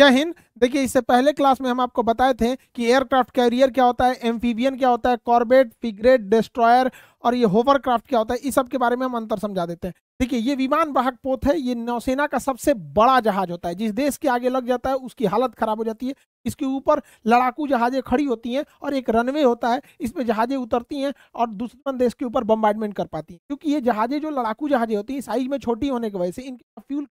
जय हिंद देखिए इससे पहले क्लास में हम आपको बताए थे कि एयरक्राफ्ट कैरियर क्या होता है एम्फीबियन क्या होता है कॉर्बेट फिग्रेट डिस्ट्रॉयर और ये होवरक्राफ्ट क्या होता है इस सब के बारे में हम अंतर समझा देते हैं देखिए ये विमान वाहक पोत है ये नौसेना का सबसे बड़ा जहाज होता है जिस देश के आगे लग जाता है उसकी हालत खराब हो जाती है इसके ऊपर लड़ाकू जहाजें खड़ी होती हैं और एक रनवे होता है इसमें जहाजें उतरती हैं और दुश्मन देश के ऊपर बम्बार्डमेंट कर पाती हैं क्योंकि ये जहाजें जो लड़ाकू जहाजें होती हैं साइज में छोटी होने की वजह से इनका फ्यूल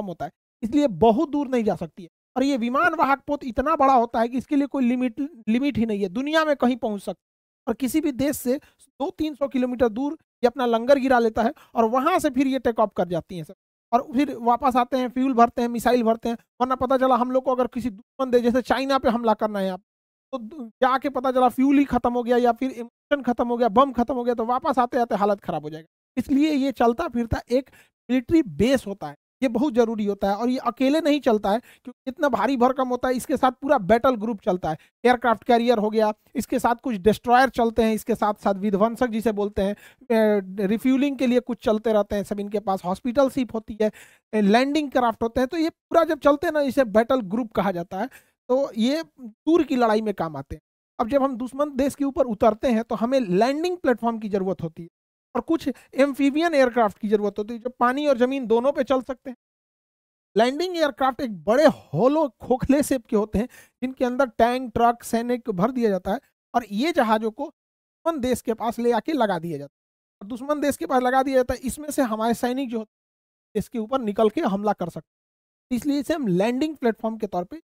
कम होता है इसलिए बहुत दूर नहीं जा सकती है और ये विमान वाहक पोत इतना बड़ा होता है कि इसके लिए कोई लिमिट लिमिट ही नहीं है दुनिया में कहीं पहुंच सकता और किसी भी देश से दो तीन सौ किलोमीटर दूर ये अपना लंगर गिरा लेता है और वहाँ से फिर ये टेक ऑफ कर जाती हैं सर और फिर वापस आते हैं फ्यूल भरते हैं मिसाइल भरते हैं वरना पता चला हम लोग को अगर किसी दुश्मन दे जैसे चाइना पर हमला करना है आप तो जाके पता चला फ्यूल ही खत्म हो गया या फिर इमोशन खत्म हो गया बम खत्म हो गया तो वापस आते आते हालत खराब हो जाएगा इसलिए ये चलता फिरता एक मिलिट्री बेस होता है ये बहुत ज़रूरी होता है और ये अकेले नहीं चलता है क्योंकि इतना भारी भरकम होता है इसके साथ पूरा बैटल ग्रुप चलता है एयरक्राफ्ट कैरियर हो गया इसके साथ कुछ डिस्ट्रॉयर चलते हैं इसके साथ साथ विध्वंसक जिसे बोलते हैं रिफ्यूलिंग के लिए कुछ चलते रहते हैं सब इनके पास हॉस्पिटल शिप होती है लैंडिंग क्राफ्ट होते हैं तो ये पूरा जब चलते हैं ना इसे बैटल ग्रुप कहा जाता है तो ये दूर की लड़ाई में काम आते हैं अब जब हम दुश्मन देश के ऊपर उतरते हैं तो हमें लैंडिंग प्लेटफॉर्म की ज़रूरत होती है और कुछ एम्फीबियन एयरक्राफ्ट की जरूरत होती है जो पानी और जमीन दोनों पे चल सकते हैं लैंडिंग एयरक्राफ्ट एक बड़े होलो खोखले सेप के होते हैं जिनके अंदर टैंक ट्रक सैनिक भर दिया जाता है और ये जहाज़ों को दुश्मन देश के पास ले आके लगा दिया जाता है और दुश्मन देश के पास लगा दिया जाता है इसमें से हमारे सैनिक जो होते हैं इसके ऊपर निकल के हमला कर सकते हैं इसलिए इसे हम लैंडिंग प्लेटफॉर्म के तौर पर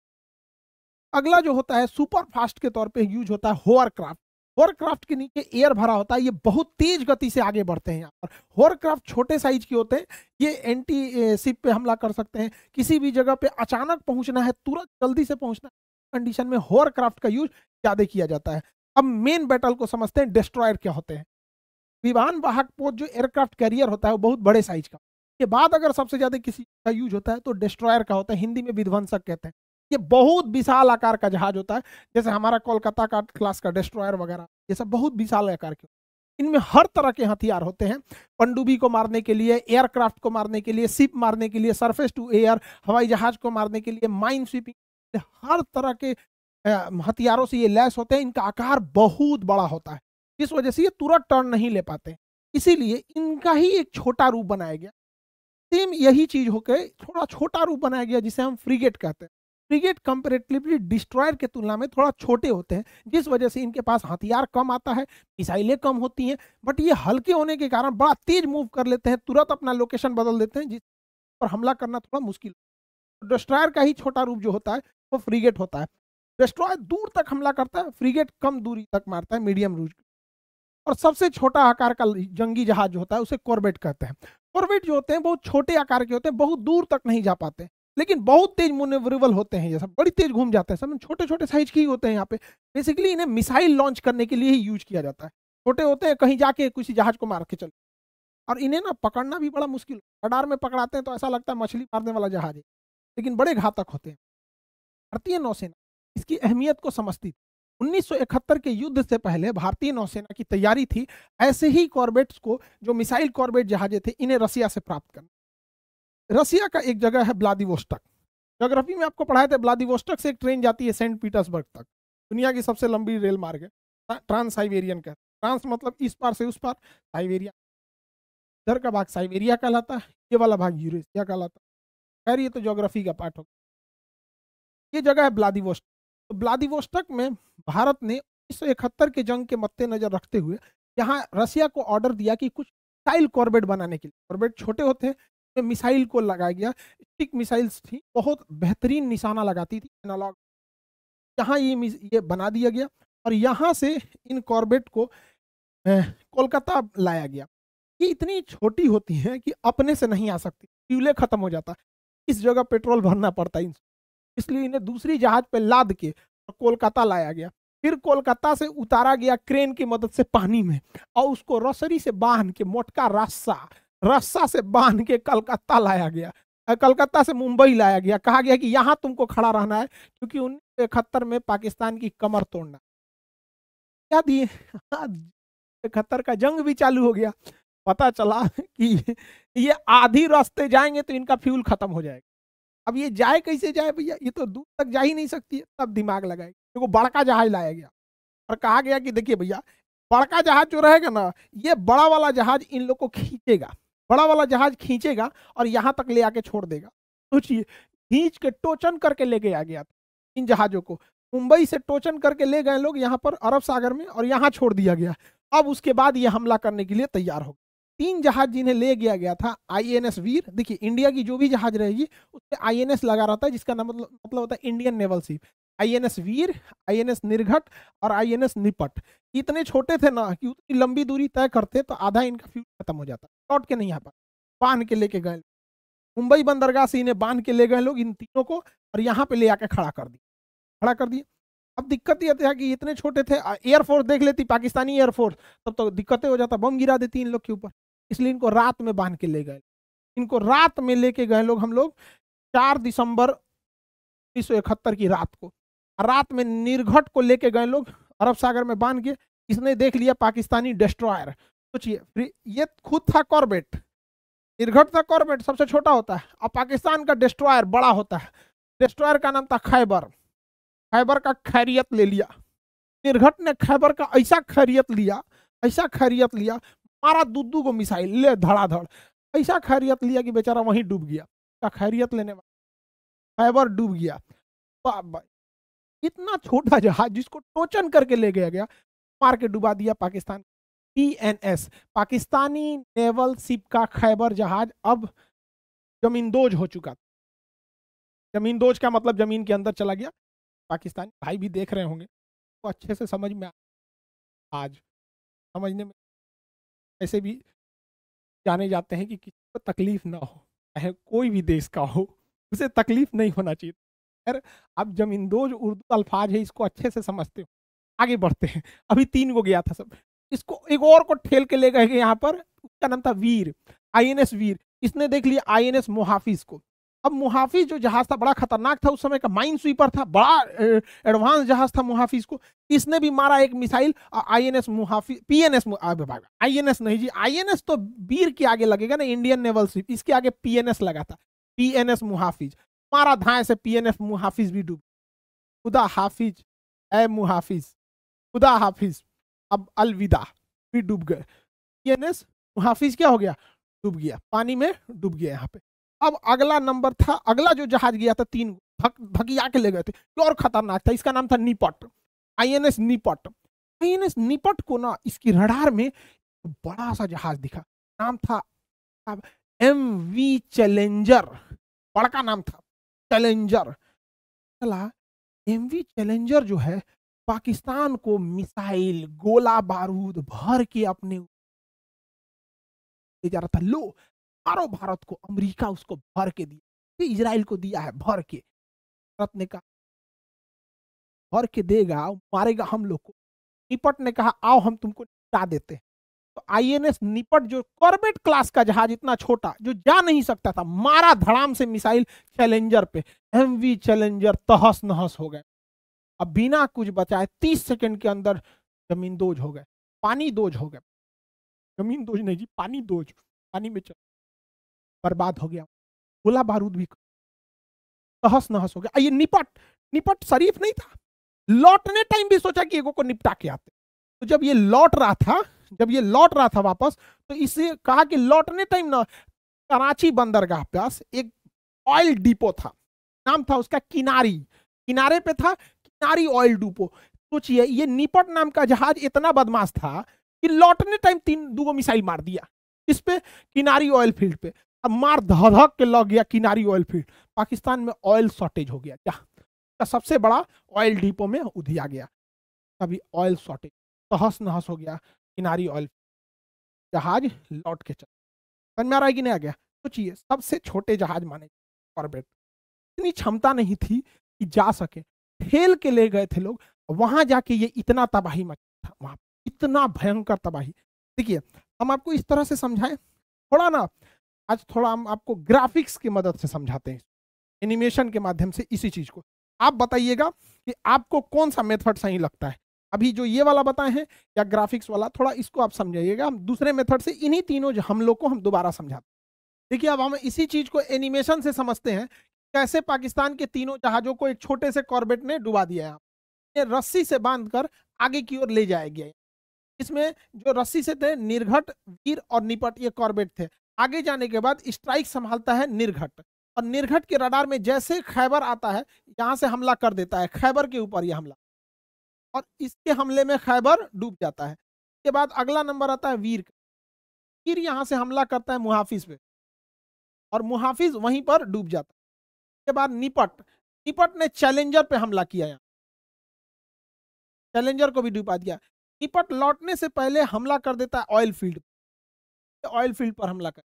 अगला जो होता है सुपर फास्ट के तौर पे यूज होता है होवरक्राफ्ट क्राफ्ट होरक्राफ्ट के नीचे एयर भरा होता है ये बहुत तेज गति से आगे बढ़ते हैं यहाँ पर होरक्राफ्ट छोटे साइज के होते हैं ये एंटी सिप पे हमला कर सकते हैं किसी भी जगह पे अचानक पहुंचना है तुरंत जल्दी से पहुंचना है कंडीशन में होरक्राफ्ट का यूज ज़्यादा किया जाता है अब मेन बैटल को समझते हैं डिस्ट्रॉयर क्या होते हैं विमान वाहक पोत जो एयरक्राफ्ट कैरियर होता है वो बहुत बड़े साइज का के बाद अगर सबसे ज़्यादा किसी का यूज होता है तो डिस्ट्रॉयर का होता है हिंदी में विध्वंसक कहते हैं ये बहुत विशाल आकार का जहाज होता है जैसे हमारा कोलकाता का क्लास का डिस्ट्रॉयर वगैरह ये सब बहुत विशाल आकार के इनमें हर तरह के हथियार होते हैं पंडुबी को मारने के लिए एयरक्राफ्ट को मारने के लिए शिप मारने के लिए सरफेस टू एयर हवाई जहाज को मारने के लिए माइन स्वीपिंग हर तरह के हथियारों से ये लैस होते हैं इनका आकार बहुत बड़ा होता है इस वजह से ये तुरंत टर्न नहीं ले पाते इसीलिए इनका ही एक छोटा रूप बनाया गया सेम यही चीज होकर थोड़ा छोटा रूप बनाया गया जिसे हम फ्रीगेट कहते हैं फ्रिगेट कंपेरेटिवली डिस्ट्रॉयर के तुलना में थोड़ा छोटे होते हैं जिस वजह से इनके पास हथियार कम आता है मिसाइलें कम होती हैं बट ये हल्के होने के कारण बड़ा तेज मूव कर लेते हैं तुरंत अपना लोकेशन बदल देते हैं जिस पर हमला करना थोड़ा मुश्किल डिस्ट्रॉयर का ही छोटा रूप जो होता है वो फ्रीगेट होता है डिस्ट्रॉयर दूर तक हमला करता है फ्रीगेट कम दूरी तक मारता है मीडियम रूज और सबसे छोटा आकार का जंगी जहाज जो होता है उसे कॉर्बेट कहते हैं कॉर्बेट जो होते हैं बहुत छोटे आकार के होते हैं बहुत दूर तक नहीं जा पाते लेकिन बहुत तेज मुनेवरेबल होते हैं ये सब बड़ी तेज घूम जाते हैं सब छोटे छोटे साइज के ही होते हैं यहाँ पे बेसिकली इन्हें मिसाइल लॉन्च करने के लिए ही यूज किया जाता है छोटे होते हैं कहीं जाके किसी जहाज को मार के चले और इन्हें ना पकड़ना भी बड़ा मुश्किल रडार में पकड़ाते हैं तो ऐसा लगता है मछली मारने वाला जहाज है लेकिन बड़े घातक होते हैं भारतीय नौसेना इसकी अहमियत को समझती थी उन्नीस के युद्ध से पहले भारतीय नौसेना की तैयारी थी ऐसे ही कॉर्बेट्स को जो मिसाइल कॉर्बेट जहाजे थे इन्हें रसिया से प्राप्त करना रसिया का एक जगह है ब्लादिवोस्टक जोग्राफी में आपको पढ़ाया था ब्लादिवोस्टक से एक ट्रेन जाती है सेंट पीटर्सबर्ग तक दुनिया की सबसे लंबी रेल मार्ग है ट्रांस साइबेरियन का ट्रांस मतलब इस पार से उस पार साइबेरिया इधर का भाग साइबेरिया कहलाता है ये वाला भाग यूरेशिया कहलाता है खैर ये तो जोग्राफी का पार्ट होगा ये जगह है ब्लादिवोस्टक तो ब्लादिवोस्टक में भारत ने उन्नीस के जंग के मद्देनजर रखते हुए यहाँ रसिया को ऑर्डर दिया कि कुछ टाइल कॉर्बेट बनाने के लिए कॉर्बेट छोटे होते हैं मिसाइल को लगाया गया स्टिक मिसाइल्स थी बहुत बेहतरीन निशाना लगाती थी एनालॉग यहाँ ये ये बना दिया गया और यहाँ से इन कॉर्बेट को कोलकाता लाया गया ये इतनी छोटी होती हैं कि अपने से नहीं आ सकती ट्यूले ख़त्म हो जाता इस जगह पेट्रोल भरना पड़ता इन इसलिए इन्हें दूसरी जहाज पर लाद के कोलकाता लाया गया फिर कोलकाता से उतारा गया क्रेन की मदद से पानी में और उसको रसरी से बांध के मोटका रास्ता रस्सा से बांध के कलकत्ता लाया गया कलकत्ता से मुंबई लाया गया कहा गया कि यहाँ तुमको खड़ा रहना है क्योंकि उन्नीस इकहत्तर में पाकिस्तान की कमर तोड़ना क्या दिए हाँ, इकहत्तर का जंग भी चालू हो गया पता चला कि ये आधी रास्ते जाएंगे तो इनका फ्यूल खत्म हो जाएगा अब ये जाए कैसे जाए भैया ये तो दूर तक जा ही नहीं सकती है तब दिमाग लगाएगी देखो बड़का जहाज लाया गया और कहा गया कि देखिए भैया बड़का जहाज जो रहेगा ना ये बड़ा वाला जहाज इन लोग को खींचेगा बड़ा वाला जहाज खींचेगा और यहाँ तक ले आके छोड़ देगा सोचिए खींच के टोचन करके ले गया गया इन जहाज़ों को मुंबई से टोचन करके ले गए लोग यहाँ पर अरब सागर में और यहाँ छोड़ दिया गया अब उसके बाद ये हमला करने के लिए तैयार हो तीन जहाज जिन्हें ले गया गया था आई वीर देखिए इंडिया की जो भी जहाज रहेगी उस पर आई लगा रहता है जिसका मतलब मतलब होता है Indian naval ship INS Veer INS Nirghat और आईएनएस निपट इतने छोटे थे ना कि उतनी लंबी दूरी तय करते तो आधा इनका फ्यूज खत्म हो जाता लौट के नहीं आ पाता बांध के लेके गए मुंबई बंदरगाह से इन्हें बांध के ले गए लोग इन तीनों को और यहाँ पे ले आके खड़ा कर दिया खड़ा कर दिया अब दिक्कत यह था कि इतने छोटे थे एयरफोर्स देख लेती पाकिस्तानी एयरफोर्स तब तो दिक्कतें हो जाता बम गिरा देती इन लोग के ऊपर इसलिए इनको रात में बांध के ले गए इनको रात में लेके गए लोग हम लोग चार दिसंबर उन्नीस की रात को रात में निर्घट को लेके गए लोग अरब सागर में बांध के इसने देख लिया पाकिस्तानी डिस्ट्रॉयर सोचिए ये खुद था कॉर्बेट निर्घट था कॉर्बेट सबसे छोटा होता है और पाकिस्तान का डिस्ट्रॉयर बड़ा होता है डिस्ट्रॉयर का नाम था खैबर खैबर का खैरियत ले लिया निर्घट ने खैबर का ऐसा खैरियत लिया ऐसा खैरियत लिया मारा दू को मिसाइल ले धड़ाधड़ ऐसा खैरियत लिया कि बेचारा वहीं डूब गया का खैरियत लेने वाला खैबर डूब गया इतना छोटा जहाज जिसको टोचन करके ले गया गया मार के डुबा दिया Pakistan P N S Pakistani naval ship का खैबर जहाज अब जमींदोज हो चुका था जमींदोज का मतलब जमीन के अंदर चला गया पाकिस्तानी भाई भी देख रहे होंगे तो अच्छे से समझ में आज समझने में ऐसे भी जाने जाते हैं कि किसी को तकलीफ ना हो चाहे कोई भी देश का हो उसे तकलीफ नहीं होना चाहिए खैर आप जमींदोज उर्दू अल्फाज है इसको अच्छे से समझते हो आगे बढ़ते हैं अभी तीन को गया था सब इसको एक और को ठेल के ले गए यहाँ पर उसका नाम था वीर आईएनएस वीर इसने देख लिया आईएनएस मुहाफिज को अब मुहाफिज जो जहाज था बड़ा खतरनाक था उस समय का माइन स्वीपर था बड़ा एडवांस जहाज था मुहाफिज को इसने भी मारा एक missile I N S Muhafiz P N S I N S नहीं जी आई एन एस तो वीर के आगे लगेगा ना इंडियन नेवल स्वीप इसके आगे पी एन एस लगा था पी एन एस मुहाफिज मारा धाए से पीएनएफ मुहाफिज भी डूब खुदा हाफिज ए मुहाफिज खुदा हाफिज अब अलविदा भी डूब गए पीएनएस मुहाफिज क्या हो गया डूब गया पानी में डूब गया यहाँ पे अब अगला नंबर था अगला जो जहाज गया था तीन भक भगिया के ले गए थे और खतरनाक था इसका नाम था Nipat I N S Nipat I N S Nipat को ना इसकी रडार में बड़ा सा जहाज दिखा नाम था एम वी चैलेंजर बड़का नाम था चैलेंजर चला एमवी चैलेंजर जो है पाकिस्तान को मिसाइल गोला बारूद भर के अपने ले जा रहा था लो मारो भारत को अमेरिका उसको भर के दिया इसराइल को दिया है भर के भारत ने कहा भर के देगा मारेगा हम लोग को निपट ने कहा आओ हम तुमको निपटा देते हैं तो आईएनएस निपट जो कॉर्बेट क्लास का जहाज इतना छोटा जो जा नहीं सकता था मारा धड़ाम से मिसाइल चैलेंजर पे एमवी चैलेंजर तहस नहस हो गए अब बिना कुछ बचाए तीस सेकंड के अंदर जमीन दोज हो गए पानी दोज हो गए जमीन दोज नहीं जी पानी दोज पानी में चल बर्बाद हो गया गोला बारूद भी तहस नहस हो गया ये निपट निपट शरीफ नहीं था लौटने टाइम भी सोचा कि एगो को निपटा के आते तो जब ये लौट रहा था जब ये लौट रहा था वापस तो इसे कहा कि लौटने टाइम ना कराची बंदरगाह पास एक ऑयल डिपो था नाम था उसका किनारी किनारे पे था किनारी ऑयल डिपो सोचिए ये निपट नाम का जहाज इतना बदमाश था कि लौटने टाइम तीन दो मिसाइल मार दिया इस पे किनारी ऑयल फील्ड पे अब मार धधक के लग गया किनारी ऑयल फील्ड पाकिस्तान में ऑयल शॉर्टेज हो गया क्या तो सबसे बड़ा ऑयल डिपो में उधिया गया तभी ऑयल शॉर्टेज तहस नहस हो गया किनारी ऑयल जहाज लौट के चल समझ में आ रहा है कि नहीं आ गया सोचिए सबसे छोटे जहाज माने कॉर्बेट इतनी क्षमता नहीं थी कि जा सके खेल के ले गए थे लोग वहां जाके ये इतना तबाही मच था वहां इतना भयंकर तबाही देखिए हम आपको इस तरह से समझाएं थोड़ा ना आज थोड़ा हम आपको ग्राफिक्स की मदद से समझाते हैं एनिमेशन के माध्यम से इसी चीज को आप बताइएगा कि आपको कौन सा मेथड सही लगता है अभी जो ये वाला बताए हैं या ग्राफिक्स वाला थोड़ा इसको आप समझाइएगा हम दूसरे मेथड से इन्हीं तीनों हमलों को हम दोबारा समझाते देखिए अब हम इसी चीज को एनिमेशन से समझते हैं कैसे पाकिस्तान के तीनों जहाजों को एक छोटे से कॉर्बेट ने डुबा दिया है ये रस्सी से बांध कर आगे की ओर ले जाया गया इसमें जो रस्सी से थे निर्घट वीर और निपट ये कॉर्बेट थे आगे जाने के बाद स्ट्राइक संभालता है निर्घट और निर्घट के रडार में जैसे खैबर आता है यहाँ से हमला कर देता है खैबर के ऊपर यह हमला और इसके हमले में खैबर डूब जाता है इसके बाद अगला नंबर आता है वीर का वीर यहाँ से हमला करता है मुहाफिज पे और मुहाफिज वहीं पर डूब जाता है इसके बाद निपट निपट ने चैलेंजर पे हमला किया यहाँ चैलेंजर को भी डुबा दिया निपट लौटने से पहले हमला कर देता है ऑयल फील्ड ऑयल फील्ड पर हमला कर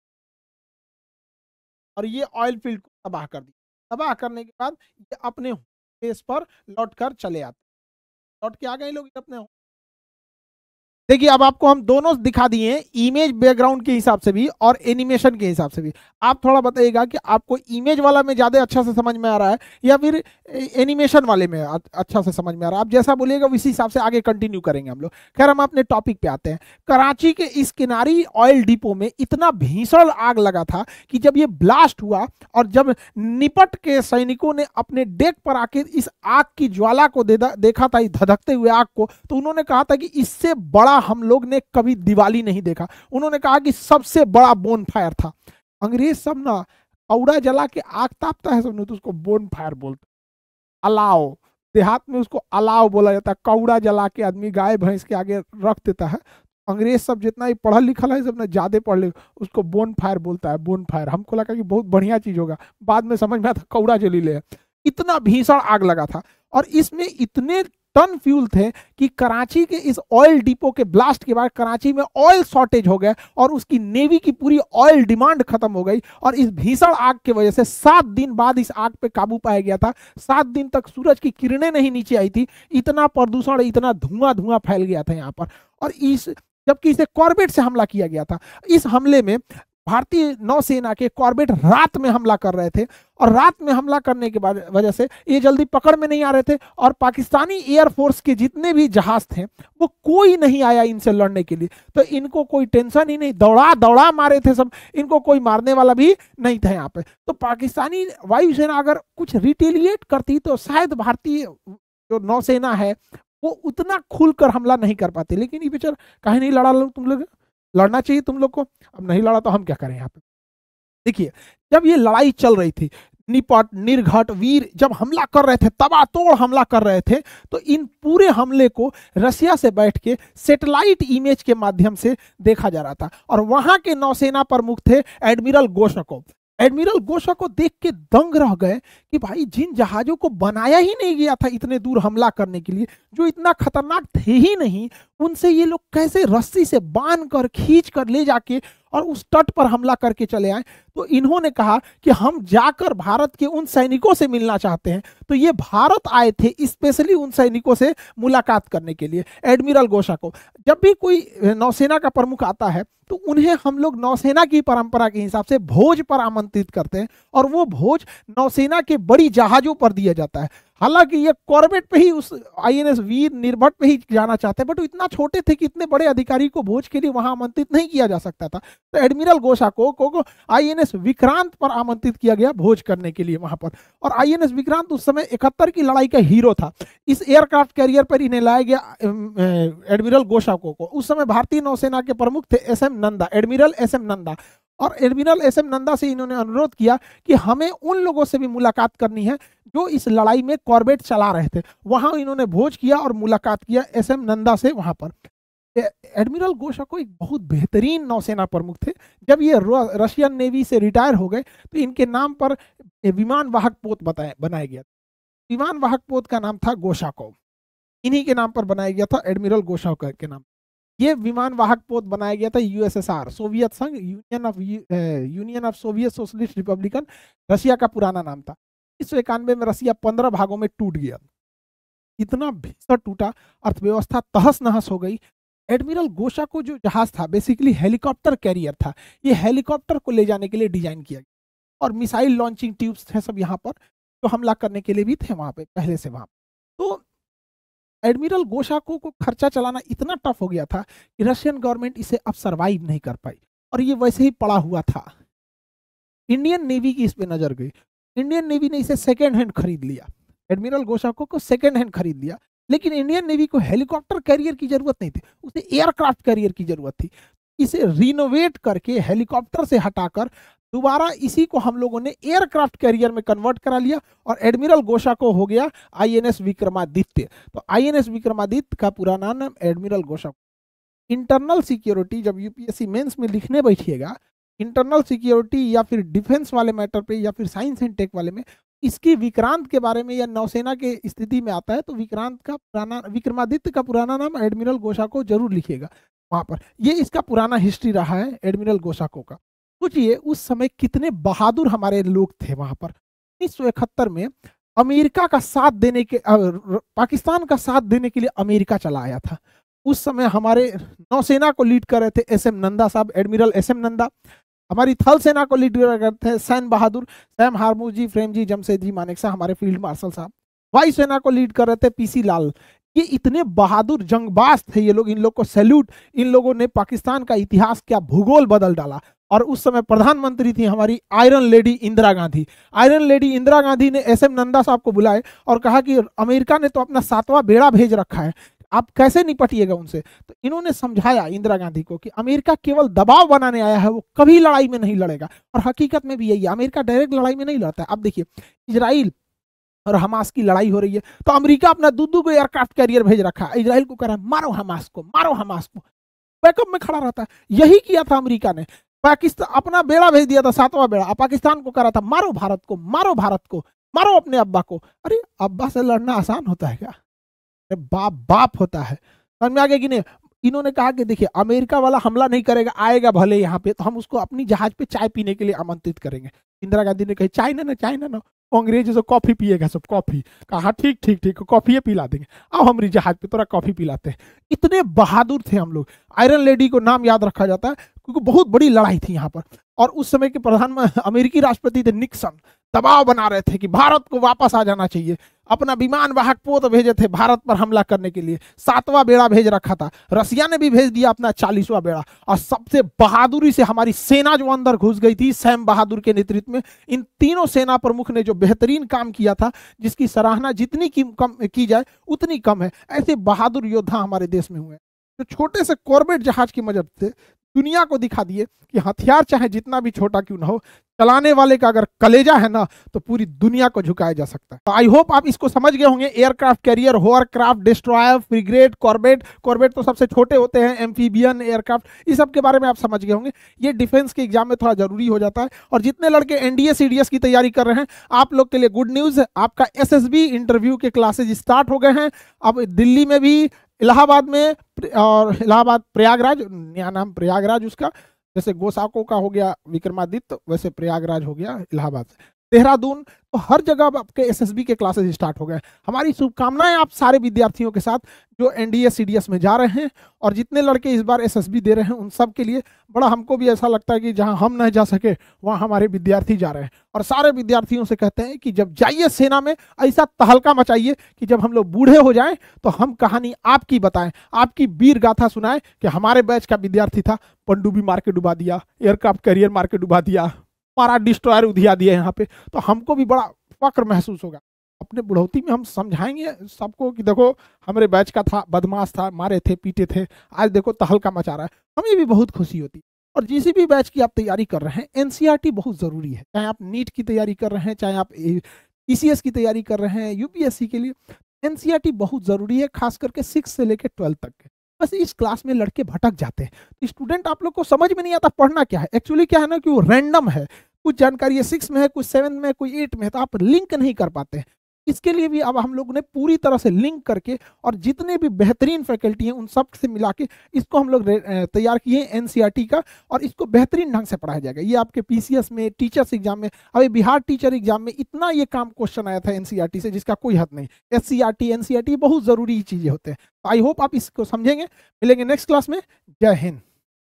और ये ऑयल फील्ड को तबाह कर दिया तबाह करने के बाद ये अपने बेस पर लौट कर चले आते लौट के आ गए लोग अपने हो देखिए अब आपको हम दोनों दिखा दिए इमेज बैकग्राउंड के हिसाब से भी और एनिमेशन के हिसाब से भी आप थोड़ा बताइएगा कि आपको इमेज वाला में ज़्यादा अच्छा से समझ में आ रहा है या फिर एनिमेशन वाले में अच्छा से समझ में आ रहा है आप जैसा बोलिएगा उसी हिसाब से आगे कंटिन्यू करेंगे हम लोग खैर हम अपने टॉपिक पे आते हैं कराची के इस किनारी ऑयल डिपो में इतना भीषण आग लगा था कि जब ये ब्लास्ट हुआ और जब निपट के सैनिकों ने अपने डेक पर आकर इस आग की ज्वाला को देखा था इस धधकते हुए आग को तो उन्होंने कहा था कि इससे बड़ा हम लोग ने कभी दिवाली नहीं देखा उन्होंने कहा कि सबसे बड़ा बोन फायर था अंग्रेज सब ना औड़ा जला के आग तापता है सबने तो उसको बोन फायर बोलते अलाव देहात में उसको अलाव बोला जाता है कौड़ा जला के आदमी गाय भैंस के आगे रख देता है अंग्रेज सब जितना ही पढ़ा लिखा है सब सबने ज़्यादा पढ़ ले उसको बोन फायर बोलता है बोन फायर हमको लगा कि बहुत बढ़िया चीज़ होगा बाद में समझ में आता कौड़ा जली ले इतना भीषण आग लगा था और इसमें इतने टन फ्यूल थे कि कराची के इस ऑयल डिपो के ब्लास्ट के बाद कराची में ऑयल शॉर्टेज हो गया और उसकी नेवी की पूरी ऑयल डिमांड खत्म हो गई और इस भीषण आग की वजह से सात दिन बाद इस आग पे काबू पाया गया था सात दिन तक सूरज की किरणें नहीं नीचे आई थी इतना प्रदूषण इतना धुआं धुआं फैल गया था यहाँ पर और इस जबकि इसे कॉर्बेट से हमला किया गया था इस हमले में भारतीय नौसेना के कॉर्बेट रात में हमला कर रहे थे और रात में हमला करने के वजह से ये जल्दी पकड़ में नहीं आ रहे थे और पाकिस्तानी एयरफोर्स के जितने भी जहाज थे वो कोई नहीं आया इनसे लड़ने के लिए तो इनको कोई टेंशन ही नहीं दौड़ा दौड़ा मारे थे सब इनको कोई मारने वाला भी नहीं था यहाँ पे तो पाकिस्तानी वायुसेना अगर कुछ रिटेलिएट करती तो शायद भारतीय जो नौसेना है वो उतना खुलकर हमला नहीं कर पाते लेकिन ये बेचार कहीं नहीं लड़ा लो तुम लोग लड़ना चाहिए तुम लोग को अब नहीं लड़ा तो हम क्या करें यहाँ पे देखिए जब ये लड़ाई चल रही थी निपट निर्घट वीर जब हमला कर रहे थे तबातोड़ हमला कर रहे थे तो इन पूरे हमले को रसिया से बैठ के सेटेलाइट इमेज के माध्यम से देखा जा रहा था और वहां के नौसेना प्रमुख थे एडमिरल गोशको एडमिरल गोशा को देख के दंग रह गए कि भाई जिन जहाजों को बनाया ही नहीं गया था इतने दूर हमला करने के लिए जो इतना खतरनाक थे ही नहीं उनसे ये लोग कैसे रस्सी से बांध कर खींच कर ले जाके और उस तट पर हमला करके चले आए तो इन्होंने कहा कि हम जाकर भारत के उन सैनिकों से मिलना चाहते हैं तो ये भारत आए थे स्पेशली उन सैनिकों से मुलाकात करने के लिए एडमिरल गोशा को जब भी कोई नौसेना का प्रमुख आता है तो उन्हें हम लोग नौसेना की परंपरा के हिसाब से भोज पर आमंत्रित करते हैं और वो भोज नौसेना के के बड़ी जहाजों पर दिया जाता है हालांकि ये कॉर्बेट पे ही उस आई एन वीर निर्भट पे ही जाना चाहते हैं बट इतना छोटे थे कि इतने बड़े अधिकारी को भोज के लिए वहां आमंत्रित नहीं किया जा सकता था तो एडमिरल गोशा को, को, आई एन विक्रांत पर आमंत्रित किया गया भोज करने के लिए वहां पर और आई एन विक्रांत उस समय इकहत्तर की लड़ाई का हीरो था इस एयरक्राफ्ट कैरियर पर इन्हें लाया गया एडमिरल गोशाको को उस समय भारतीय नौसेना के प्रमुख थे S M Nanda admiral S M Nanda और एडमिरल एस एम नंदा से इन्होंने अनुरोध किया कि हमें उन लोगों से भी मुलाकात करनी है जो इस लड़ाई में कॉर्बेट चला रहे थे वहाँ इन्होंने भोज किया और मुलाकात किया एस एम नंदा से वहाँ पर एडमिरल गोशाको एक बहुत बेहतरीन नौसेना प्रमुख थे जब ये रशियन नेवी से रिटायर हो गए तो इनके नाम पर विमान वाहक पोत बताया बनाया गया विमान वाहक पोत का नाम था गोशाको इन्हीं के नाम पर बनाया गया था एडमिरल गोशाको के नाम ये विमान वाहक पोत बनाया गया था यूएसएसआर सोवियत संघ union of union of Soviet socialist republican Russia का पुराना नाम था उन्नीस सौ इक्यानवे में रशिया पंद्रह भागों में टूट गया इतना भीषण टूटा अर्थव्यवस्था तहस नहस हो गई एडमिरल गोशा को जो जहाज था बेसिकली हेलीकॉप्टर कैरियर था ये हेलीकॉप्टर को ले जाने के लिए डिजाइन किया गया और मिसाइल लॉन्चिंग ट्यूब्स थे सब यहाँ पर जो हमला करने के लिए भी थे वहाँ पे पहले से वहाँ तो एडमिरल गोशाको को खर्चा चलाना इतना टफ हो गया था कि रशियन गवर्नमेंट इसे अब सरवाइव नहीं कर पाई और ये वैसे ही पड़ा हुआ था इंडियन नेवी की इस पर नजर गई इंडियन नेवी ने इसे सेकेंड हैंड खरीद लिया एडमिरल गोशाको को सेकेंड हैंड खरीद लिया लेकिन इंडियन नेवी को हेलीकॉप्टर कैरियर की जरूरत नहीं थी उसे एयरक्राफ्ट कैरियर की जरूरत थी इसे रिनोवेट करके हेलीकॉप्टर से हटाकर दोबारा इसी को हम लोगों ने एयरक्राफ्ट कैरियर में कन्वर्ट करा लिया और एडमिरल गोशा को हो गया आईएनएस विक्रमादित्य तो आईएनएस विक्रमादित्य का पुराना नाम एडमिरल गोशा इंटरनल सिक्योरिटी जब यूपीएससी मेंस में लिखने बैठिएगा इंटरनल सिक्योरिटी या फिर डिफेंस वाले मैटर पे या फिर साइंस एंड टेक वाले में इसकी विक्रांत के बारे में या नौसेना के स्थिति में आता है तो विक्रांत का पुराना विक्रमादित्य का पुराना नाम एडमिरल को जरूर लिखिएगा वहाँ पर ये इसका पुराना हिस्ट्री रहा है एडमिरल गोशाको का सोचिए उस समय कितने बहादुर हमारे लोग थे वहां पर उन्नीस में अमेरिका का साथ देने के पाकिस्तान का साथ देने के लिए अमेरिका चला आया था उस समय हमारे नौसेना को लीड कर रहे थे एस एम नंदा साहब एडमिरल एस एम नंदा हमारी थल सेना को लीड कर रहे थे Sam Bahadur Sam Hormusji Framji Jamshedji Manekshaw हमारे फील्ड मार्शल साहब वायुसेना को लीड कर रहे थे पीसी लाल ये इतने बहादुर जंगबाज थे ये लोग इन लोग को सैल्यूट इन लोगों ने पाकिस्तान का इतिहास क्या भूगोल बदल डाला और उस समय प्रधानमंत्री थी हमारी iron lady Indira Gandhi iron lady Indira Gandhi ने एस एम नंदा साहब को बुलाए और कहा कि अमेरिका ने तो अपना सातवां बेड़ा भेज रखा है आप कैसे निपटिएगा उनसे तो इन्होंने समझाया इंदिरा गांधी को कि अमेरिका केवल दबाव बनाने आया है वो कभी लड़ाई में नहीं लड़ेगा और हकीकत में भी यही है अमेरिका डायरेक्ट लड़ाई में नहीं लड़ता है अब देखिए इसराइल और हमास की लड़ाई हो रही है तो अमेरिका अपना दो दो को एयरक्राफ्ट कैरियर भेज रखा है इसराइल को कह रहा है मारो हमास को मारो हमास को बैकअप में खड़ा रहता है यही किया था अमेरिका ने पाकिस्तान अपना बेड़ा भेज दिया था सातवां बेड़ा पाकिस्तान को करा था मारो भारत को मारो भारत को मारो अपने अब्बा को अरे अब्बा से लड़ना आसान होता है क्या अरे बाप बाप होता है समझ में आ गया कि नहीं इन्होंने कहा कि देखिए अमेरिका वाला हमला नहीं करेगा आएगा भले यहाँ पे तो हम उसको अपनी जहाज पे चाय पीने के लिए आमंत्रित करेंगे इंदिरा गांधी ने कही चाय ना ना चाय ना ना अंग्रेज जो कॉफी पिएगा सब कॉफी कहा हाँ, ठीक ठीक ठीक कॉफी पिला देंगे अब हम जहाज पे थोड़ा कॉफी पिलाते हैं इतने बहादुर थे हम लोग आयरन लेडी को नाम याद रखा जाता है क्योंकि बहुत बड़ी लड़ाई थी यहाँ पर और उस समय के प्रधान अमेरिकी राष्ट्रपति थे निक्सन दबाव बना रहे थे कि भारत को वापस आ जाना चाहिए अपना विमान वाहक पोत भेजे थे भारत पर हमला करने के लिए सातवां बेड़ा भेज रखा था रसिया ने भी भेज दिया अपना चालीसवां बेड़ा और सबसे बहादुरी से हमारी सेना जो अंदर घुस गई थी सैम बहादुर के नेतृत्व में इन तीनों सेना प्रमुख ने जो बेहतरीन काम किया था जिसकी सराहना जितनी की कम की जाए उतनी कम है ऐसे बहादुर योद्धा हमारे देश में हुए जो छोटे से कॉर्बेट जहाज की मदद से दुनिया को दिखा दिए कि हथियार चाहे जितना भी छोटा क्यों ना हो चलाने वाले का अगर कलेजा है ना तो पूरी दुनिया को झुकाया जा सकता है तो आई होप आप इसको समझ गए होंगे aircraft carrier hovercraft destroyer frigate corvette corvette तो सबसे छोटे होते हैं एम्फीबियन एयरक्राफ्ट ये सब के बारे में आप समझ गए होंगे ये डिफेंस के एग्जाम में थोड़ा जरूरी हो जाता है और जितने लड़के एनडीए सीडीएस की तैयारी कर रहे हैं आप लोग के लिए गुड न्यूज है आपका एस इंटरव्यू के क्लासेज स्टार्ट हो गए हैं अब दिल्ली में भी इलाहाबाद में और इलाहाबाद प्रयागराज नया नाम प्रयागराज उसका जैसे गोसाको का हो गया विक्रमादित्य वैसे प्रयागराज हो गया इलाहाबाद देहरादून तो हर जगह आपके एसएसबी के क्लासेस स्टार्ट हो गए हमारी शुभकामनाएं आप सारे विद्यार्थियों के साथ जो एनडीए सीडीएस में जा रहे हैं और जितने लड़के इस बार एसएसबी दे रहे हैं उन सब के लिए बड़ा हमको भी ऐसा लगता है कि जहां हम नहीं जा सके वहां हमारे विद्यार्थी जा रहे हैं और सारे विद्यार्थियों से कहते हैं कि जब जाइए सेना में ऐसा तहलका मचाइए कि जब हम लोग बूढ़े हो जाएँ तो हम कहानी आपकी बताएं आपकी वीर गाथा सुनाएं कि हमारे बैच का विद्यार्थी था पंडुबी मार के डुबा दिया एयरक्राफ्ट करियर के डुबा दिया पारा डिस्ट्रॉयर उधिया दिए यहाँ पे तो हमको भी बड़ा फक्र महसूस होगा अपने बुढ़ौती में हम समझाएंगे सबको कि देखो हमारे बैच का था बदमाश था मारे थे पीटे थे आज देखो तहलका मचा रहा है हमें भी बहुत खुशी होती और जिस भी बैच की आप तैयारी कर रहे हैं एन e बहुत ज़रूरी है चाहे आप नीट की तैयारी कर रहे हैं चाहे आप ई की तैयारी कर रहे हैं यूपीएससी के लिए एन e बहुत ज़रूरी है खास करके सिक्स से लेकर ट्वेल्थ तक बस इस क्लास में लड़के भटक जाते हैं स्टूडेंट तो आप लोग को समझ में नहीं आता पढ़ना क्या है एक्चुअली क्या है ना कि वो रैंडम है कुछ जानकारी सिक्स में है कुछ सेवन में कोई एट में है तो आप लिंक नहीं कर पाते हैं इसके लिए भी अब हम लोग ने पूरी तरह से लिंक करके और जितने भी बेहतरीन फैकल्टी हैं उन सब से मिला के इसको हम लोग तैयार किए हैं एन e का और इसको बेहतरीन ढंग से पढ़ाया जाएगा ये आपके पी में टीचर्स एग्जाम में अभी बिहार टीचर एग्जाम में इतना ये काम क्वेश्चन आया था एन e से जिसका कोई हद नहीं एस सी आर टी बहुत ज़रूरी चीज़ें होते हैं आई होप आप इसको समझेंगे मिलेंगे नेक्स्ट क्लास में जय हिंद